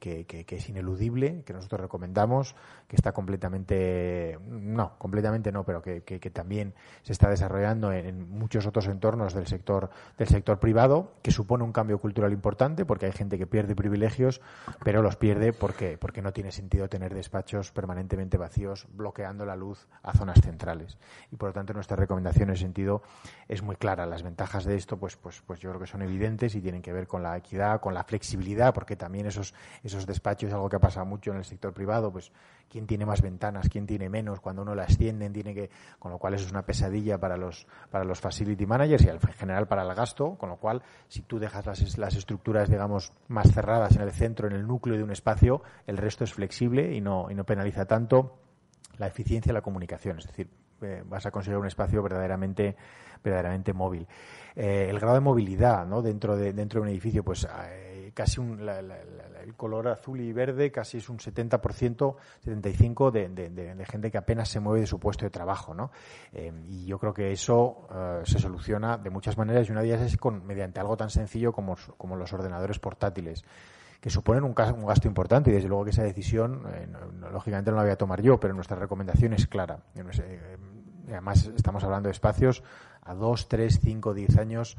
es ineludible, que nosotros recomendamos, que está completamente, no, completamente no, pero que, también se está desarrollando en, muchos otros entornos del sector, del sector privado, que supone un cambio cultural importante porque hay gente que pierde privilegios, pero los pierde porque, porque no tiene sentido tener despachos permanentemente vacíos bloqueando la luz a zonas centrales. Y por lo tanto nuestra recomendación en ese sentido es muy clara. Las ventajas de esto, pues, pues, pues yo creo que son evidentes y tienen que ver con la equidad, con la flexibilidad flexibilidad, porque también esos, esos despachos es algo que pasa mucho en el sector privado, pues quién tiene más ventanas, quién tiene menos, cuando uno la cienden tiene que, con lo cual eso es una pesadilla para los, para los facility managers y en general para el gasto, con lo cual si tú dejas las, las estructuras, digamos, más cerradas en el centro, en el núcleo de un espacio, el resto es flexible y no, y no penaliza tanto la eficiencia de la comunicación, es decir, eh, vas a conseguir un espacio verdaderamente verdaderamente móvil. Eh, el grado de movilidad ¿no? dentro, de, dentro de un edificio, pues eh, casi el color azul y verde casi es un 70%, 75% de, gente que apenas se mueve de su puesto de trabajo, ¿no? Eh, y yo creo que eso eh, se soluciona de muchas maneras y una de ellas es con, mediante algo tan sencillo como, los ordenadores portátiles que suponen un, un, gasto importante y desde luego que esa decisión eh, lógicamente no la voy a tomar yo, pero nuestra recomendación es clara. Además estamos hablando de espacios a dos tres cinco diez años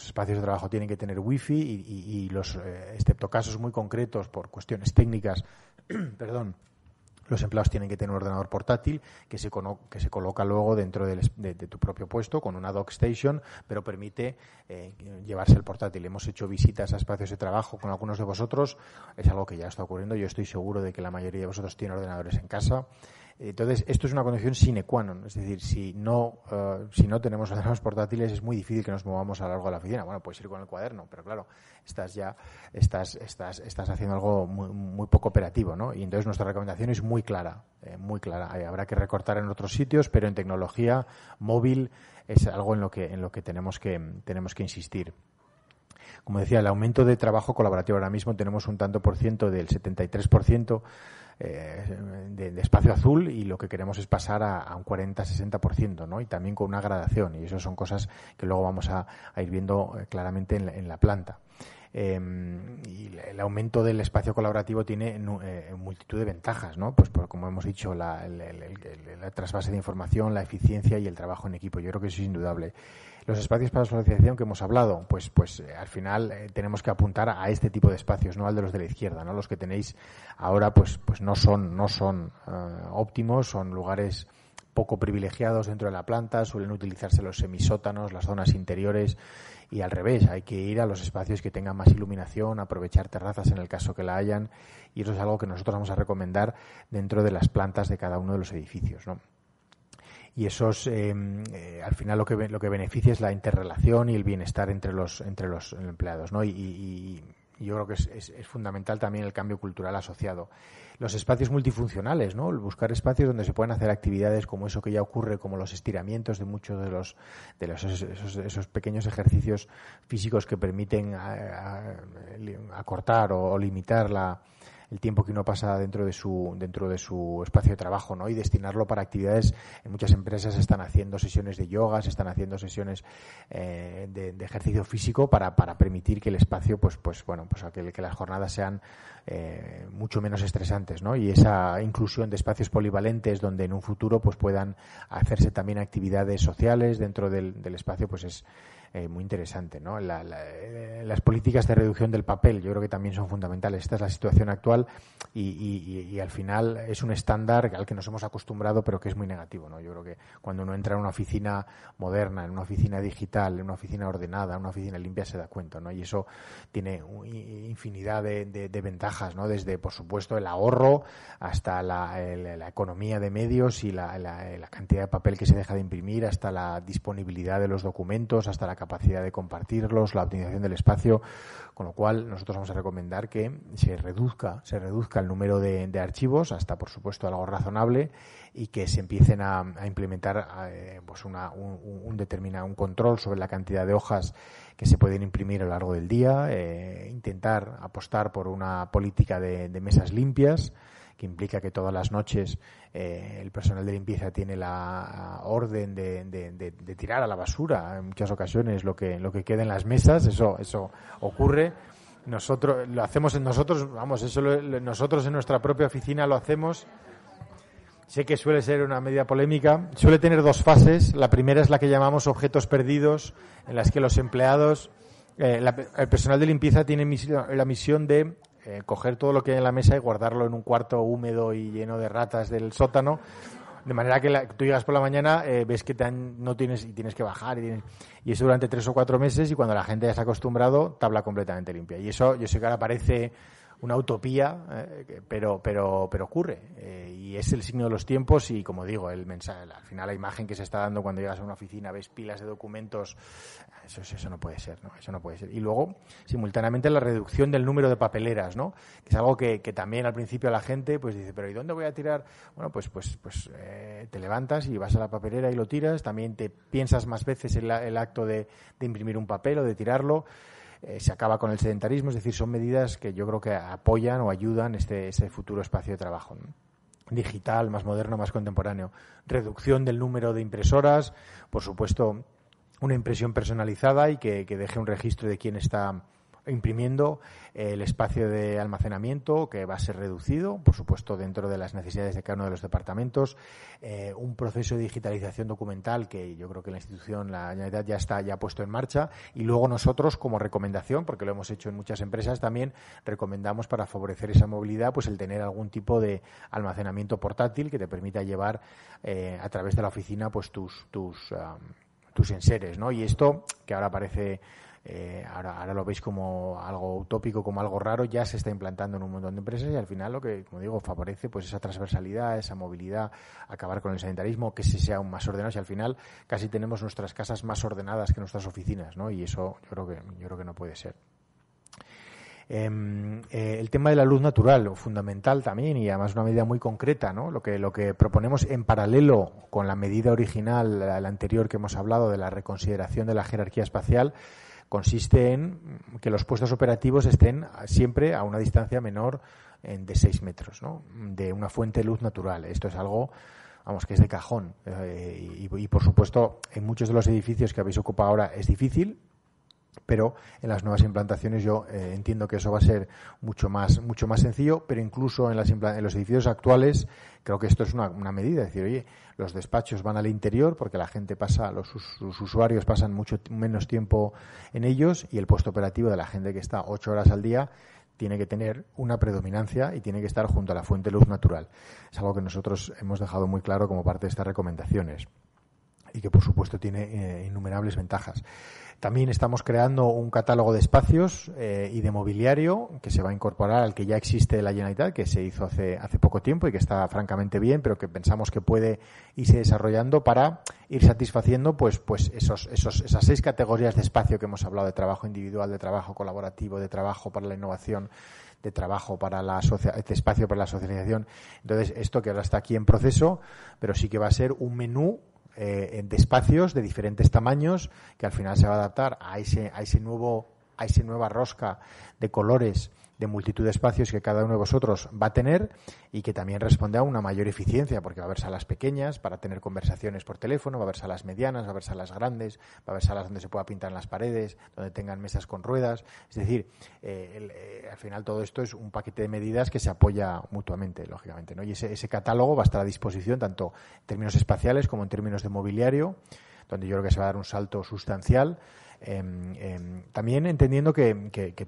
los espacios de trabajo tienen que tener wifi y, y, los, eh, excepto casos muy concretos por cuestiones técnicas, perdón, los empleados tienen que tener un ordenador portátil que se, que se coloca luego dentro de, tu propio puesto con una dock station, pero permite eh, llevarse el portátil. Hemos hecho visitas a espacios de trabajo con algunos de vosotros, es algo que ya está ocurriendo. Yo estoy seguro de que la mayoría de vosotros tiene ordenadores en casa entonces, esto es una condición sine qua non. Es decir, si no, eh, si no tenemos ordenadores portátiles, es muy difícil que nos movamos a lo largo de la oficina. Bueno, puedes ir con el cuaderno, pero claro, estás ya, estás, estás, estás haciendo algo muy, poco operativo, ¿no? Y entonces nuestra recomendación es muy clara, eh, muy clara. Eh, habrá que recortar en otros sitios, pero en tecnología móvil es algo en lo que, en lo que tenemos que, tenemos que insistir. Como decía, el aumento de trabajo colaborativo ahora mismo tenemos un tanto por ciento del 73% eh, de, espacio azul y lo que queremos es pasar a, un 40-60%, ¿no? Y también con una gradación y eso son cosas que luego vamos a, ir viendo eh, claramente en la, planta. Em, y el aumento del espacio colaborativo tiene eh, multitud de ventajas, ¿no? Pues como hemos dicho, la, la, trasvase de información, la eficiencia y el trabajo en equipo. Yo creo que eso es indudable. Los espacios para la socialización que hemos hablado, pues, pues eh, al final eh, tenemos que apuntar a este tipo de espacios, no al de los de la izquierda, ¿no? Los que tenéis ahora, pues, pues no son, no son eh, óptimos, son lugares poco privilegiados dentro de la planta, suelen utilizarse los semisótanos, las zonas interiores y al revés, hay que ir a los espacios que tengan más iluminación, aprovechar terrazas en el caso que la hayan y eso es algo que nosotros vamos a recomendar dentro de las plantas de cada uno de los edificios, ¿no? y eso es, em, eh, al final lo que beneficia es la interrelación y el bienestar entre los entre los empleados no y, yo creo que es, es, fundamental también el cambio cultural asociado los espacios multifuncionales no buscar espacios donde se puedan hacer actividades como eso que ya ocurre como los estiramientos de muchos de los de los, esos, pequeños ejercicios físicos que permiten acortar o limitar la el tiempo que uno pasa dentro de su, dentro de su espacio de trabajo, ¿no? Y destinarlo para actividades. En muchas empresas están haciendo sesiones de yoga, se están haciendo sesiones eh, de, ejercicio físico para, para permitir que el espacio, pues, pues bueno, pues que, que las jornadas sean eh, mucho menos estresantes, ¿no? Y esa inclusión de espacios polivalentes donde en un futuro pues puedan hacerse también actividades sociales dentro del, del espacio, pues es eh, muy interesante. ¿no? Eh, las políticas de reducción del papel yo creo que también son fundamentales. Esta es la situación actual y, al final es un estándar al que nos hemos acostumbrado pero que es muy negativo. ¿no? Yo creo que cuando uno entra en una oficina moderna, en una oficina digital, en una oficina ordenada, en una oficina limpia se da cuenta. ¿no? Y eso tiene infinidad de, ventajas, ¿no? desde por supuesto el ahorro hasta la, economía de medios y la, la cantidad de papel que se deja de imprimir, hasta la disponibilidad de los documentos, hasta la capacidad de compartirlos, la optimización del espacio, con lo cual nosotros vamos a recomendar que se reduzca, se reduzca el número de, archivos hasta, por supuesto, algo razonable y que se empiecen a, implementar eh, pues un, determinado control sobre la cantidad de hojas que se pueden imprimir a lo largo del día, eh, intentar apostar por una política de mesas limpias que implica que todas las noches eh, el personal de limpieza tiene la orden de, tirar a la basura en muchas ocasiones lo que lo que queda en las mesas eso eso ocurre nosotros lo hacemos en nosotros vamos eso nosotros en nuestra propia oficina lo hacemos sé que suele ser una media polémica, suele tener dos fases. La primera es la que llamamos objetos perdidos, en las que los empleados, eh, el personal de limpieza tiene la misión de eh, coger todo lo que hay en la mesa y guardarlo en un cuarto húmedo y lleno de ratas del sótano. De manera que tú llegas por la mañana, eh, ves que no tienes y tienes que bajar. Y, y eso durante tres o cuatro meses y cuando la gente ya se acostumbrado, tabla completamente limpia. Y eso yo sé que ahora parece una utopía, eh, pero, pero, pero ocurre. y es el signo de los tiempos y, como digo, el mensaje, al final la imagen que se está dando cuando llegas a una oficina, ves pilas de documentos eso, no puede ser, ¿no? Eso no puede ser. Y luego, simultáneamente, la reducción del número de papeleras, ¿no? Que es algo que, también al principio la gente pues dice, pero ¿y dónde voy a tirar? Bueno, pues, pues, pues eh, te levantas y vas a la papelera y lo tiras. También te piensas más veces en el acto de, imprimir un papel o de tirarlo. Eh, se acaba con el sedentarismo, es decir, son medidas que yo creo que apoyan o ayudan este, este futuro espacio de trabajo. digital, más moderno, más contemporáneo. Reducción del número de impresoras, por supuesto, una impresión personalizada y que, deje un registro de quién está imprimiendo eh, el espacio de almacenamiento que va a ser reducido, por supuesto, dentro de las necesidades de cada uno de los departamentos, eh, un proceso de digitalización documental que yo creo que la institución, la Generalitat ya está ya puesto en marcha y luego nosotros como recomendación, porque lo hemos hecho en muchas empresas también, recomendamos para favorecer esa movilidad, pues el tener algún tipo de almacenamiento portátil que te permita llevar eh, a través de la oficina pues tus tus enseres, ¿no? Y esto, que ahora parece, eh, ahora, lo veis como algo utópico, como algo raro, ya se está implantando en un montón de empresas y al final lo que, como digo, favorece pues esa transversalidad, esa movilidad, acabar con el sanitarismo, que se sea aún más ordenado y al final casi tenemos nuestras casas más ordenadas que nuestras oficinas, ¿no? Y eso yo creo que, yo creo que no puede ser. Em, eh, el tema de la luz natural, fundamental también, y además una medida muy concreta, ¿no? Lo que, proponemos en paralelo con la medida original, la, anterior que hemos hablado, de la reconsideración de la jerarquía espacial, consiste en que los puestos operativos estén siempre a una distancia menor de 6 metros, ¿no? De una fuente de luz natural. Esto es algo vamos, que es de cajón. Eh, y, y, por supuesto, en muchos de los edificios que habéis ocupado ahora es difícil, pero en las nuevas implantaciones yo eh, entiendo que eso va a ser mucho más mucho más sencillo pero incluso en, los edificios actuales creo que esto es una, medida es decir oye los despachos van al interior porque la gente pasa los, usuarios pasan mucho menos tiempo en ellos y el puesto operativo de la gente que está ocho horas al día tiene que tener una predominancia y tiene que estar junto a la fuente de luz natural es algo que nosotros hemos dejado muy claro como parte de estas recomendaciones y que por supuesto tiene eh, innumerables ventajas también estamos creando un catálogo de espacios eh, y de mobiliario que se va a incorporar al que ya existe la Generalitat, que se hizo hace, hace poco tiempo y que está francamente bien, pero que pensamos que puede irse desarrollando para ir satisfaciendo pues, pues esos, esos, esas seis categorías de espacio que hemos hablado de trabajo individual, de trabajo colaborativo, de trabajo para la innovación de trabajo para la espacio para la socialización. Entonces, esto que ahora está aquí en proceso, pero sí que va a ser un menú eh, de espacios de diferentes tamaños que al final se va a adaptar a ese, a ese nuevo a esa nueva rosca de colores de multitud de espacios que cada uno de vosotros va a tener y que también responde a una mayor eficiencia, porque va a haber salas pequeñas para tener conversaciones por teléfono, va a haber salas medianas, va a haber salas grandes, va a haber salas donde se pueda pintar en las paredes, donde tengan mesas con ruedas. Es decir, eh, eh, al final todo esto es un paquete de medidas que se apoya mutuamente, lógicamente. ¿no? Y ese, ese catálogo va a estar a disposición tanto en términos espaciales como en términos de mobiliario, donde yo creo que se va a dar un salto sustancial. Em, em, también entendiendo que,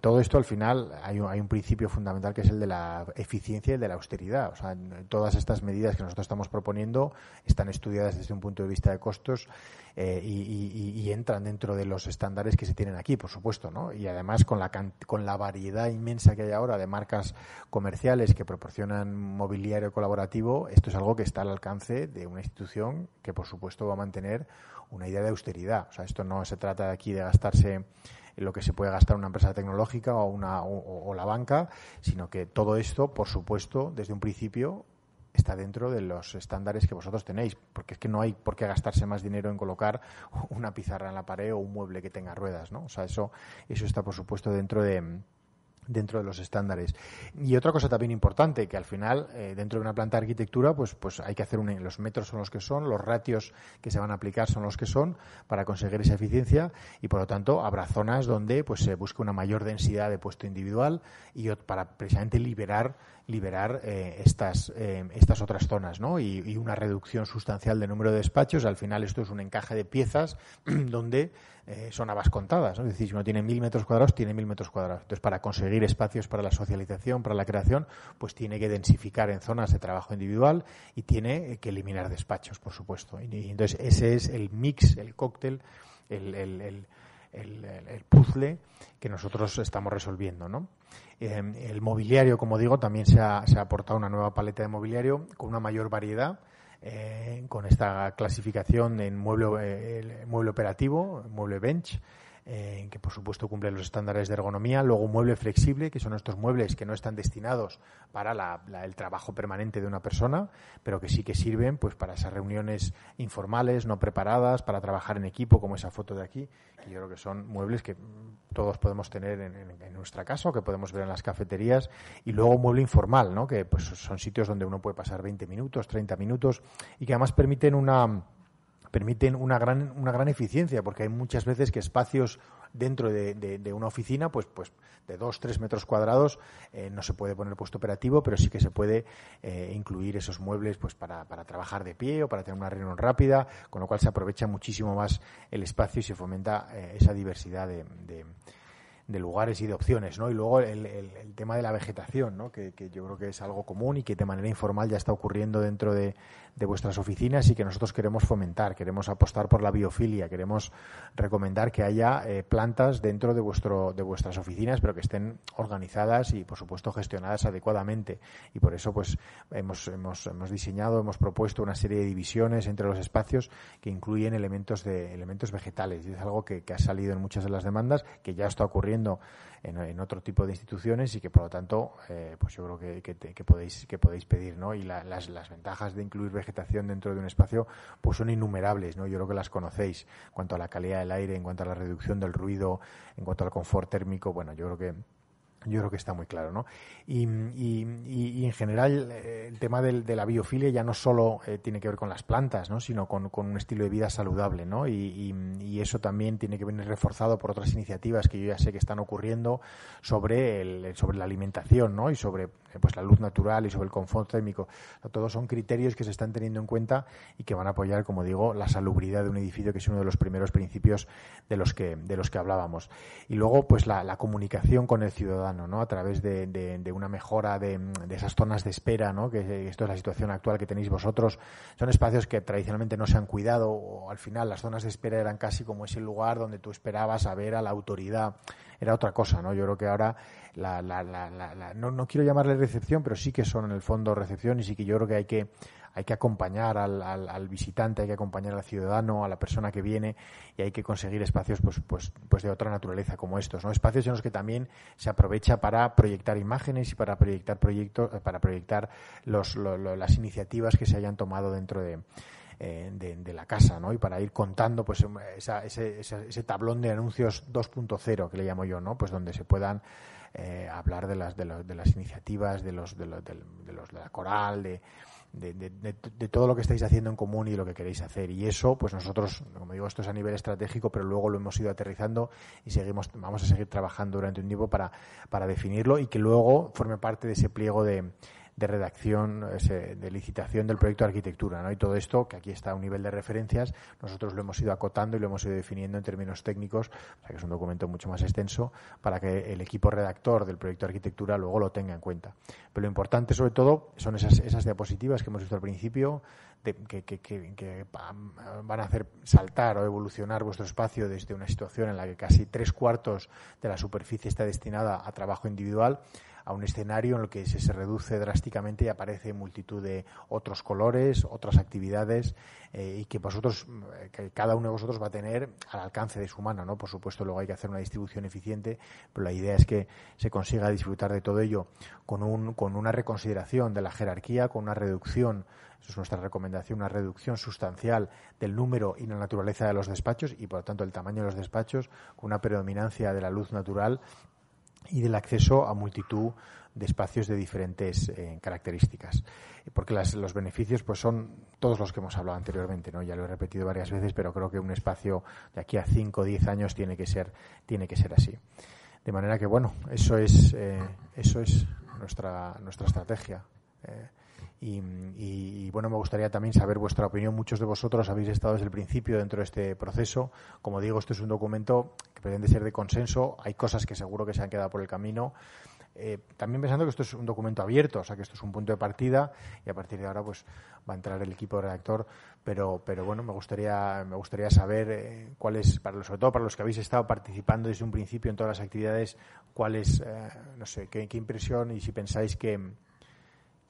todo esto al final hay un, principio fundamental que es el de la eficiencia y el de la austeridad. O sea, todas estas medidas que nosotros estamos proponiendo están estudiadas desde un punto de vista de costos eh, y, entran dentro de los estándares que se tienen aquí, por supuesto, ¿no? Y además con la, con la variedad inmensa que hay ahora de marcas comerciales que proporcionan mobiliario colaborativo, esto es algo que está al alcance de una institución que, por supuesto, va a mantener una idea de austeridad. O sea, esto no se trata de aquí de gastarse lo que se puede gastar una empresa tecnológica o, una, la banca, sino que todo esto, por supuesto, desde un principio está dentro de los estándares que vosotros tenéis, porque es que no hay por qué gastarse más dinero en colocar una pizarra en la pared o un mueble que tenga ruedas, ¿no? O sea, eso, eso está, por supuesto, dentro de, dentro de los estándares. Y otra cosa también importante, que al final, eh, dentro de una planta de arquitectura, pues, pues hay que hacer un, los metros son los que son, los ratios que se van a aplicar son los que son, para conseguir esa eficiencia, y por lo tanto habrá zonas donde pues se busque una mayor densidad de puesto individual y para precisamente liberar liberar eh, estas, eh, estas otras zonas ¿no? Y, una reducción sustancial del número de despachos. Al final esto es un encaje de piezas donde eh, son habas contadas. Es decir, si uno tiene mil metros cuadrados, tiene mil metros cuadrados. Entonces, para conseguir espacios para la socialización, para la creación, pues tiene que densificar en zonas de trabajo individual y tiene que eliminar despachos, por supuesto. entonces ese es el mix, el cóctel, el, el el, el puzzle que nosotros estamos resolviendo. ¿no? Em, el mobiliario, como digo, también se ha, se ha aportado una nueva paleta de mobiliario con una mayor variedad. Eh, con esta clasificación en mueble, eh, mueble operativo, mueble bench, en que por supuesto cumple los estándares de ergonomía. Luego un mueble flexible, que son estos muebles que no están destinados para el trabajo permanente de una persona, pero que sí que sirven pues para esas reuniones informales, no preparadas, para trabajar en equipo, como esa foto de aquí, que yo creo que son muebles que mm, todos podemos tener en, nuestra casa que podemos ver en las cafeterías. Y luego un mueble informal, ¿no? que pues, son sitios donde uno puede pasar 20 minutos, 30 minutos y que además permiten una permiten una gran, una gran eficiencia, porque hay muchas veces que espacios dentro de, de, una oficina, pues, pues de dos tres metros cuadrados, eh, no se puede poner puesto operativo, pero sí que se puede eh, incluir esos muebles pues para, para, trabajar de pie o para tener una reunión rápida, con lo cual se aprovecha muchísimo más el espacio y se fomenta eh, esa diversidad de, de lugares y de opciones, ¿no? Y luego el, tema de la vegetación, Que, yo creo que es algo común y que de manera informal ya está ocurriendo dentro de, vuestras oficinas y que nosotros queremos fomentar, queremos apostar por la biofilia, queremos recomendar que haya eh, plantas dentro de, vuestro, de vuestras oficinas, pero que estén organizadas y, por supuesto, gestionadas adecuadamente. Y por eso, pues, hemos, hemos, hemos diseñado, hemos propuesto una serie de divisiones entre los espacios que incluyen elementos, de, elementos vegetales. Y es algo que ha salido en muchas de las demandas, que ya está ocurriendo en, otro tipo de instituciones y que por lo tanto eh, pues yo creo que, podéis que podéis pedir y las, las, ventajas de incluir vegetación dentro de un espacio pues son innumerables no yo creo que las conocéis en cuanto a la calidad del aire en cuanto a la reducción del ruido en cuanto al confort térmico bueno yo creo que yo creo que está muy claro, ¿no? Y, en general eh, el tema de la biofilia ya no solo eh, tiene que ver con las plantas, ¿no? Sino con, un estilo de vida saludable, ¿no? Y, eso también tiene que venir reforzado por otras iniciativas que yo ya sé que están ocurriendo sobre, el, sobre la alimentación, ¿no? Y sobre eh, pues, la luz natural y sobre el confort térmico. todos son criterios que se están teniendo en cuenta y que van a apoyar, como digo, la salubridad de un edificio, que es uno de los primeros principios de los que, de los que hablábamos. Y luego, pues la comunicación con el ciudadano ¿no? A través de, una mejora de, esas zonas de espera, ¿no? Que eh, esto es la situación actual que tenéis vosotros. Son espacios que tradicionalmente no se han cuidado o al final las zonas de espera eran casi como ese lugar donde tú esperabas a ver a la autoridad. Era otra cosa, ¿no? Yo creo que ahora la, la, no, no quiero llamarle recepción, pero sí que son en el fondo recepción y sí que yo creo que hay que hay que acompañar al, al, al, visitante, hay que acompañar al ciudadano, a la persona que viene y hay que conseguir espacios pues, pues, pues de otra naturaleza como estos, ¿no? Espacios en los que también se aprovecha para proyectar imágenes y para proyectar proyectos, eh, para proyectar los, las iniciativas que se hayan tomado dentro de, eh, de, de, la casa, ¿no? Y para ir contando, pues, em, esa, ese, ese, tablón de anuncios 2.0 que le llamo yo, ¿no? Pues donde se puedan eh, hablar de las, de, las iniciativas, de de, los, de los, de la coral, de, de, de, de, todo lo que estáis haciendo en común y lo que queréis hacer. Y eso, pues nosotros, como digo, esto es a nivel estratégico, pero luego lo hemos ido aterrizando y seguimos, vamos a seguir trabajando durante un tiempo para, para definirlo y que luego forme parte de ese pliego de, de redacción, eh, de licitación del proyecto de arquitectura, ¿no? Y todo esto, que aquí está a un nivel de referencias, nosotros lo hemos ido acotando y lo hemos ido definiendo en términos técnicos, o sea que es un documento mucho más extenso para que el equipo redactor del proyecto de arquitectura luego lo tenga en cuenta. Pero lo importante, sobre todo, son esas, esas diapositivas que hemos visto al principio, que, van a hacer saltar o evolucionar vuestro espacio desde una situación en la que casi tres cuartos de la superficie está destinada a trabajo individual a un escenario en el que se, reduce drásticamente y aparece multitud de otros colores, otras actividades eh, y que vosotros, eh, que cada uno de vosotros va a tener al alcance de su mano, ¿no? Por supuesto, luego hay que hacer una distribución eficiente, pero la idea es que se consiga disfrutar de todo ello con, un, con una reconsideración de la jerarquía, con una reducción esa es nuestra recomendación, una reducción sustancial del número y la naturaleza de los despachos y, por lo tanto, el tamaño de los despachos con una predominancia de la luz natural y del acceso a multitud de espacios de diferentes eh, características. Porque los beneficios pues son todos los que hemos hablado anteriormente, ¿no? Ya lo he repetido varias veces, pero creo que un espacio de aquí a 5 o 10 años tiene que ser, tiene que ser así. De manera que, bueno, eso es, eh, eso es nuestra, nuestra estrategia. Eh, y, bueno, me gustaría también saber vuestra opinión. Muchos de vosotros habéis estado desde el principio dentro de este proceso. Como digo, este es un documento que pretende ser de consenso. Hay cosas que seguro que se han quedado por el camino. Eh, también pensando que esto es un documento abierto, o sea que esto es un punto de partida y a partir de ahora pues va a entrar el equipo de redactor, pero, pero bueno, me gustaría, me gustaría saber eh, cuál es, para los, sobre todo para los que habéis estado participando desde un principio en todas las actividades, cuál es, eh, no sé, qué impresión y si pensáis que,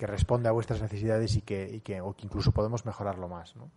que responde a vuestras necesidades y que, y que, o que incluso podemos mejorarlo más. ¿no?